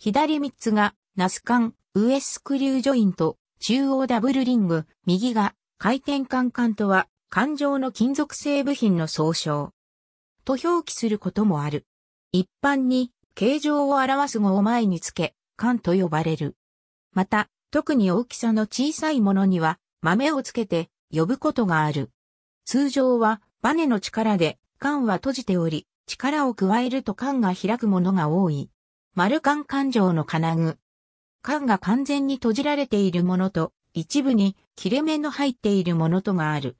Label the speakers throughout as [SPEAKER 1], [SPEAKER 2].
[SPEAKER 1] 左三つが、ナス管、エスクリュージョイント、中央ダブルリング、右が、回転管管とは、環状の金属製部品の総称。と表記することもある。一般に、形状を表す語を前につけ、管と呼ばれる。また、特に大きさの小さいものには、豆をつけて、呼ぶことがある。通常は、バネの力で、管は閉じており、力を加えると管が開くものが多い。丸間環状の金具。管が完全に閉じられているものと、一部に切れ目の入っているものとがある。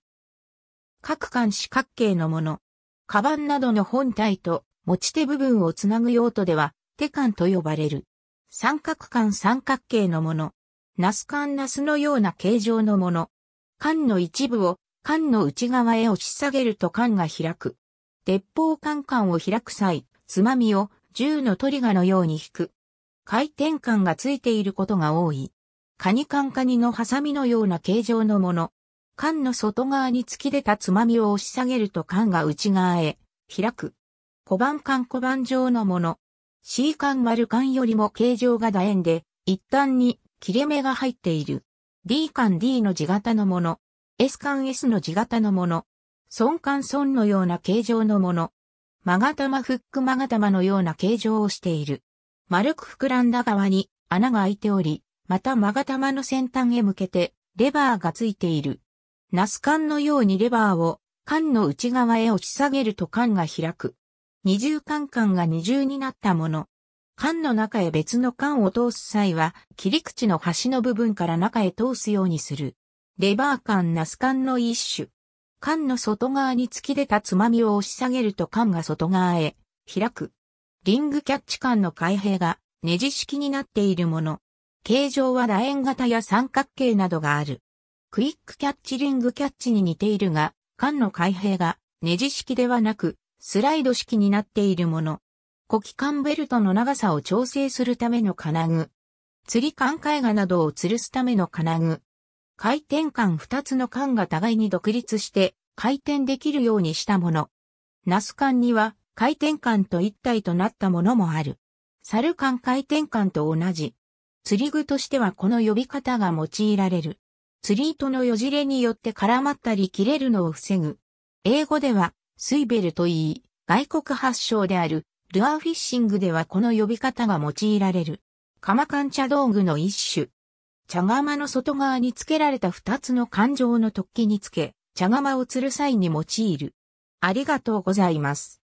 [SPEAKER 1] 各管四角形のもの。カバンなどの本体と持ち手部分をつなぐ用途では、手管と呼ばれる。三角管三角形のもの。ナス管ナスのような形状のもの。管の一部を管の内側へ押し下げると管が開く。鉄砲管管を開く際、つまみを銃のトリガーのように引く。回転感がついていることが多い。カニカンカニのハサミのような形状のもの。缶の外側に突き出たつまみを押し下げると缶が内側へ開く。小判缶小判状のもの。C 缶丸缶よりも形状が楕円で、一旦に切れ目が入っている。D 缶 D の字型のもの。S 缶 S の字型のもの。損缶損のような形状のもの。勾玉フック勾玉のような形状をしている。丸く膨らんだ側に穴が開いており、また勾玉の先端へ向けてレバーがついている。ナス管のようにレバーを管の内側へ押し下げると管が開く。二重管管が二重になったもの。管の中へ別の管を通す際は、切り口の端の部分から中へ通すようにする。レバー管ナス管の一種。缶の外側に突き出たつまみを押し下げると缶が外側へ開く。リングキャッチ缶の開閉がネジ式になっているもの。形状は楕円型や三角形などがある。クイックキャッチリングキャッチに似ているが、缶の開閉がネジ式ではなく、スライド式になっているもの。呼気缶ベルトの長さを調整するための金具。釣り缶絵画などを吊るすための金具。回転管2つの管が互いに独立して回転できるようにしたもの。ナス管には回転管と一体となったものもある。猿管回転管と同じ。釣り具としてはこの呼び方が用いられる。釣り糸のよじれによって絡まったり切れるのを防ぐ。英語ではスイベルといい、外国発祥であるルアーフィッシングではこの呼び方が用いられる。カマカン道具の一種。茶釜の外側に付けられた二つの感情の突起につけ、茶釜を吊る際に用いる。ありがとうございます。